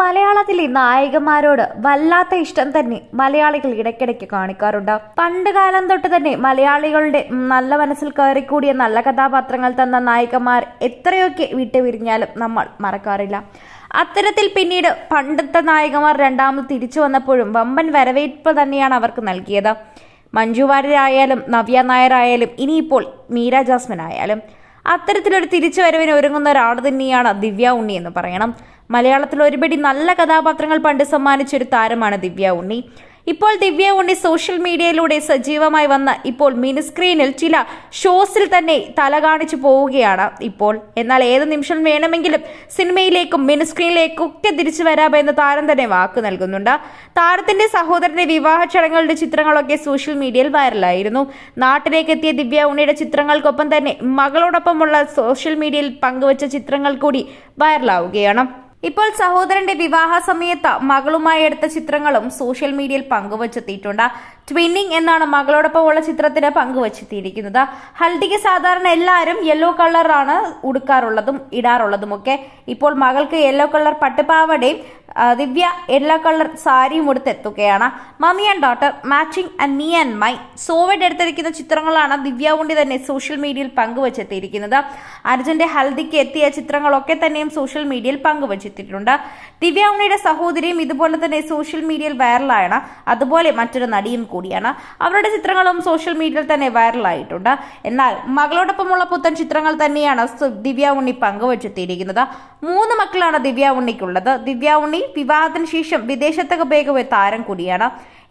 മലയാളത്തിലെ നായികന്മാരോട് വല്ലാത്ത ഇഷ്ടം തന്നെ മലയാളികൾ ഇടയ്ക്കിടയ്ക്ക് കാണിക്കാറുണ്ട് പണ്ട് കാലം തൊട്ട് തന്നെ മലയാളികളുടെ നല്ല മനസ്സിൽ കയറിക്കൂടിയ നല്ല കഥാപാത്രങ്ങൾ തന്ന നായികന്മാർ എത്രയൊക്കെ വിട്ടുപിരിഞ്ഞാലും നമ്മൾ മറക്കാറില്ല അത്തരത്തിൽ പിന്നീട് പണ്ടത്തെ നായികന്മാർ രണ്ടാമത് തിരിച്ചു വന്നപ്പോഴും വമ്പൻ വരവേൽപ്പ് തന്നെയാണ് അവർക്ക് നൽകിയത് മഞ്ജു വാര്യരായാലും നവ്യ നായരായാലും ഇനിയിപ്പോൾ മീര ജാസ്മിൻ ആയാലും അത്തരത്തിലൊരു തിരിച്ചുവരവിന് ഒരുങ്ങുന്ന ഒരാൾ തന്നെയാണ് ദിവ്യ ഉണ്ണി എന്ന് പറയണം മലയാളത്തിൽ ഒരുപടി നല്ല കഥാപാത്രങ്ങൾ പണ്ട് സമ്മാനിച്ചൊരു താരമാണ് ദിവ്യ ഉണ്ണി ഇപ്പോൾ ദിവ്യ ഉണ്ണി സോഷ്യൽ മീഡിയയിലൂടെ സജീവമായി വന്ന ഇപ്പോൾ മിനിസ്ക്രീനിൽ ചില ഷോസിൽ തന്നെ തല കാണിച്ചു പോവുകയാണ് ഇപ്പോൾ എന്നാൽ ഏത് നിമിഷം വേണമെങ്കിലും സിനിമയിലേക്കും മിനിസ്ക്രീനിലേക്കും ഒക്കെ തിരിച്ചു വരാമെന്ന് താരം തന്നെ വാക്ക് നൽകുന്നുണ്ട് താരത്തിന്റെ സഹോദരന്റെ വിവാഹ ചടങ്ങുകളുടെ ചിത്രങ്ങളൊക്കെ സോഷ്യൽ മീഡിയയിൽ വൈറലായിരുന്നു നാട്ടിലേക്ക് എത്തിയ ദിവ്യ ഉണ്ണിയുടെ ചിത്രങ്ങൾക്കൊപ്പം തന്നെ മകളോടൊപ്പമുള്ള സോഷ്യൽ മീഡിയയിൽ പങ്കുവച്ച ചിത്രങ്ങൾ കൂടി വൈറലാവുകയാണ് ഇപ്പോൾ സഹോദരന്റെ വിവാഹ സമയത്ത് മകളുമായി എടുത്ത ചിത്രങ്ങളും സോഷ്യൽ മീഡിയയിൽ പങ്കുവച്ചെത്തിയിട്ടുണ്ട് ട്വിന്നിങ് എന്നാണ് മകളോടൊപ്പമുള്ള ചിത്രത്തിന് പങ്കുവച്ചെത്തിയിരിക്കുന്നത് ഹൽദിക്ക് സാധാരണ എല്ലാവരും യെല്ലോ കളറാണ് ഉടുക്കാറുള്ളതും ഇടാറുള്ളതുമൊക്കെ ഇപ്പോൾ മകൾക്ക് യെല്ലോ കളർ പട്ടുപാവടയും ദിവ്യ യെല്ലോ കളർ സാരിയും ഉടുത്തെത്തുകയാണ് mummy and daughter matching and me and my സോവഡ് എടുത്തിരിക്കുന്ന ചിത്രങ്ങളാണ് ദിവ്യ കൊണ്ടി തന്നെ സോഷ്യൽ മീഡിയയിൽ പങ്കുവച്ചെത്തിയിരിക്കുന്നത് അർജുന്റെ ഹൽദിക്ക് എത്തിയ ചിത്രങ്ങളൊക്കെ തന്നെയും സോഷ്യൽ മീഡിയയിൽ പങ്കുവച്ചു രംഗത്തെത്തിയിട്ടുണ്ട് ദിവ്യ ഉണ്ണിയുടെ സഹോദരിയും ഇതുപോലെ തന്നെ സോഷ്യൽ മീഡിയയിൽ വൈറലാണ് അതുപോലെ മറ്റൊരു നടിയും കൂടിയാണ് അവരുടെ ചിത്രങ്ങളും സോഷ്യൽ മീഡിയയിൽ തന്നെ വൈറലായിട്ടുണ്ട് എന്നാൽ മകളോടൊപ്പമുള്ള പുത്തൻ ചിത്രങ്ങൾ തന്നെയാണ് ദിവ്യ ഉണ്ണി പങ്കുവച്ചെത്തിയിരിക്കുന്നത് മൂന്ന് മക്കളാണ് ദിവ്യ ഉണ്ണിക്കുള്ളത് ദിവ്യ ഉണ്ണി വിവാഹത്തിന് ശേഷം വിദേശത്തൊക്കെ വേഗം താരം കൂടിയാണ്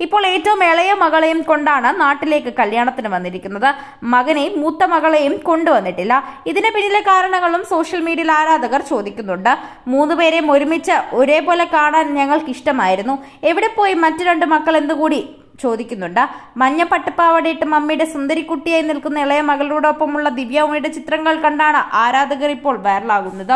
ഇപ്പോൾ ഏറ്റവും ഇളയ മകളെയും കൊണ്ടാണ് നാട്ടിലേക്ക് കല്യാണത്തിന് വന്നിരിക്കുന്നത് മകനെയും മൂത്ത മകളെയും കൊണ്ടുവന്നിട്ടില്ല ഇതിന് പിന്നിലെ കാരണങ്ങളും സോഷ്യൽ മീഡിയയിൽ ആരാധകർ ചോദിക്കുന്നുണ്ട് മൂന്നുപേരെയും ഒരുമിച്ച് ഒരേപോലെ കാണാൻ ഞങ്ങൾക്ക് ഇഷ്ടമായിരുന്നു എവിടെ പോയി മറ്റു രണ്ട് മക്കൾ എന്തുകൂടി ചോദിക്കുന്നുണ്ട് മഞ്ഞ പട്ടുപാവടയിട്ട് മമ്മിയുടെ സുന്ദരിക്കുട്ടിയായി നിൽക്കുന്ന ഇളയ മകളോടൊപ്പമുള്ള ദിവ്യാമ്മയുടെ ചിത്രങ്ങൾ കണ്ടാണ് ആരാധകർ ഇപ്പോൾ വൈറലാകുന്നത്